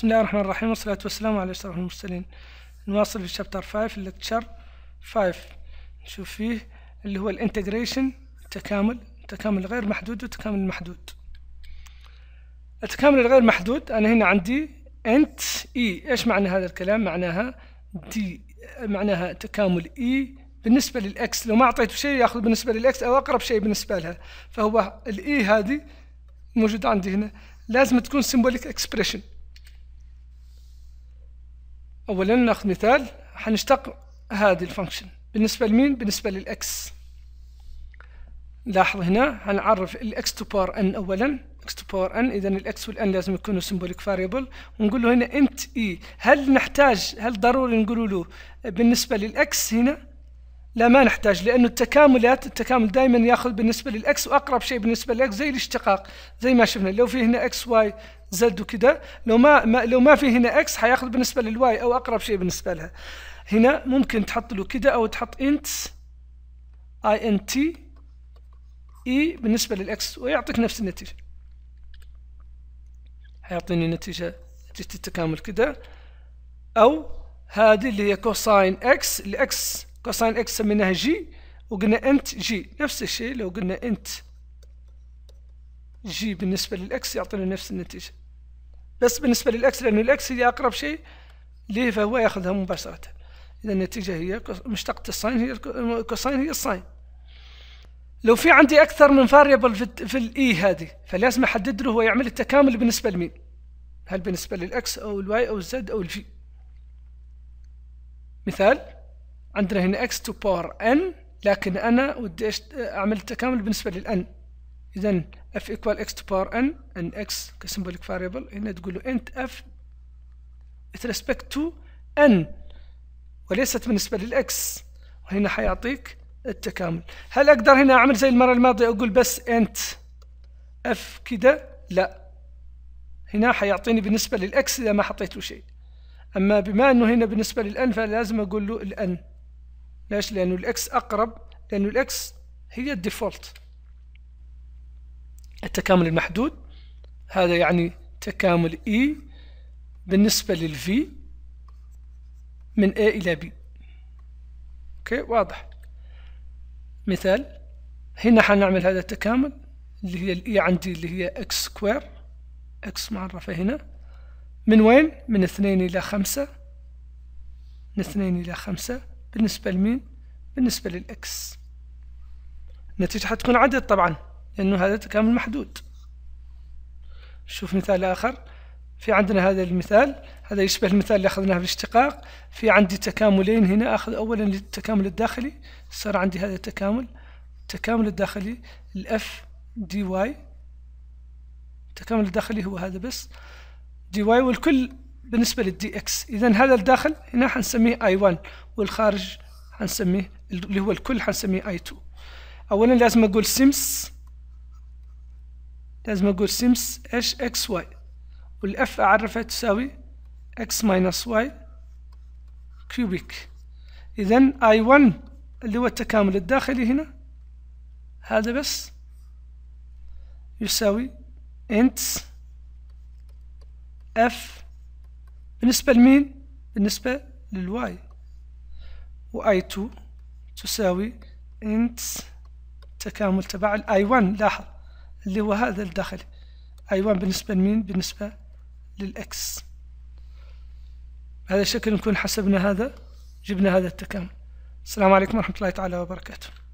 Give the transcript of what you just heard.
بسم الله الرحمن الرحيم والصلاة والسلام على أشرف المرسلين نواصل في الشابتر 5 لكتشر 5 نشوف فيه اللي هو الانتجريشن التكامل التكامل الغير محدود والتكامل المحدود التكامل الغير محدود أنا هنا عندي انت اي e. ايش معنى هذا الكلام معناها دي معناها تكامل اي e بالنسبة للإكس لو ما أعطيته شيء يأخذ بالنسبة للإكس أو أقرب شيء بالنسبة لها فهو الإي e هذه موجودة عندي هنا لازم تكون سيمبوليك إكسبريشن اولا ناخذ مثال حنشتق هذه الفانكشن بالنسبه لمين بالنسبه للاكس لاحظ هنا حنعرف الاكس تو باور ان اولا اكس تو باور ان اذا الاكس والان لازم يكونوا سيمبوليك فاريبل ونقول له هنا انت اي e. هل نحتاج هل ضروري نقول له بالنسبه للاكس هنا لا ما نحتاج لانه التكاملات التكامل دائما ياخذ بالنسبه للاكس واقرب شيء بالنسبه للاكس زي الاشتقاق زي ما شفنا لو في هنا اكس واي زد وكذا لو ما, ما لو ما في هنا اكس حياخذ بالنسبه للواي او اقرب شيء بالنسبه لها هنا ممكن تحط له كذا او تحط انت اي ان تي اي بالنسبه للاكس ويعطيك نفس النتيجه حيعطيني نتيجه نتيجه التكامل كذا او هذه اللي هي كوساين اكس الاكس كوساين اكس سميناها جي وقلنا انت جي نفس الشيء لو قلنا انت جي بالنسبه للاكس يعطينا نفس النتيجه بس بالنسبة للأكس لأن الأكس هي أقرب شيء ليه فهو يأخذها مباشرة إذا النتيجة هي مشتقة الساين هي الكوساين هي الساين لو في عندي أكثر من فاريبل في, في الإي e هذه فلازم أحدد له هو يعمل التكامل بالنسبة لمين هل بالنسبة للإكس أو الواي أو الزد أو الفي مثال عندنا هنا إكس تو باور إن لكن أنا ودي أعمل التكامل بالنسبة للإن اذا اف ايكوال اكس تو باور ان ان اكس كسمبوليك فاريبل هنا تقول له انت اف with respect to n وليست بالنسبه للاكس وهنا حيعطيك التكامل هل اقدر هنا اعمل زي المره الماضيه اقول بس انت اف كده لا هنا حيعطيني بالنسبه للاكس اذا ما حطيت له شيء اما بما انه هنا بالنسبه للان فلازم اقول له الان ليش لانه الاكس اقرب لانه الاكس هي الديفولت التكامل المحدود هذا يعني تكامل E بالنسبة للفي من A إلى B أوكي واضح مثال هنا حنعمل هذا التكامل اللي هي الإي e عندي اللي هي X سكوير X معرفة هنا من وين؟ من اثنين إلى خمسة من اثنين إلى خمسة بالنسبة لمين؟ بالنسبة للإكس النتيجة حتكون عدد طبعا لأنه هذا تكامل محدود شوف مثال آخر في عندنا هذا المثال هذا يشبه المثال اللي أخذناه في الاشتقاق في عندي تكاملين هنا أخذ أولا التكامل الداخلي صار عندي هذا التكامل التكامل الداخلي الاف دي واي التكامل الداخلي هو هذا بس دي واي والكل بالنسبة للدي اكس إذا هذا الداخل هنا حنسميه اي 1 والخارج حنسميه اللي هو الكل حنسميه اي 2 أولا لازم أقول سيمس لازم أقول سيمس إيش إكس واي والإف أعرفها تساوي إكس ماينس واي كيوبيك إذا آي ون اللي هو التكامل الداخلي هنا هذا بس يساوي انت اف بالنسبة لمين؟ بالنسبة للواي واي تو تساوي انت تكامل تبع الاي ون لاحظ اللي هو هذا الداخلي أيوان بالنسبة لمين بالنسبة للإكس هذا الشكل نكون حسبنا هذا جبنا هذا التكامل السلام عليكم ورحمة الله تعالى وبركاته